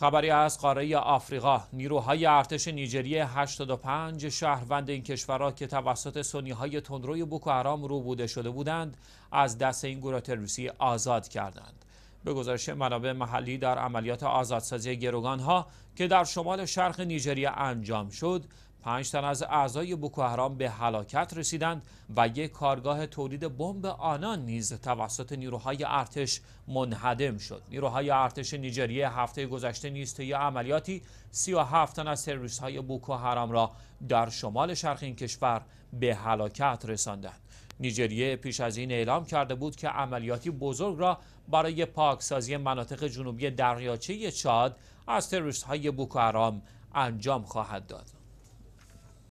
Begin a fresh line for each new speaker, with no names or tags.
خبری از قاره آفریقا نیروهای ارتش نیجریه 85 شهروند این کشورها که توسط سنیهای تندروی بوکو حرام رو بوده شده بودند از دست این گروه تروریستی آزاد کردند به گزارش منابع محلی در عملیات آزادسازی گروگان ها که در شمال شرق نیجریه انجام شد پنج تن از اعضای بوکوهرام به هلاکت رسیدند و یک کارگاه تولید بمب آنان نیز توسط نیروهای ارتش منهدم شد نیروهای ارتش نیجریه هفته گذشته نیز طی عملیاتی 37 تن از تروریست‌های بوکوهرام را در شمال شرق این کشور به هلاکت رساندند نیجریه پیش از این اعلام کرده بود که عملیاتی بزرگ را برای پاکسازی مناطق جنوبی دریاچه چاد از تروریست‌های های بوکوهرام انجام خواهد داد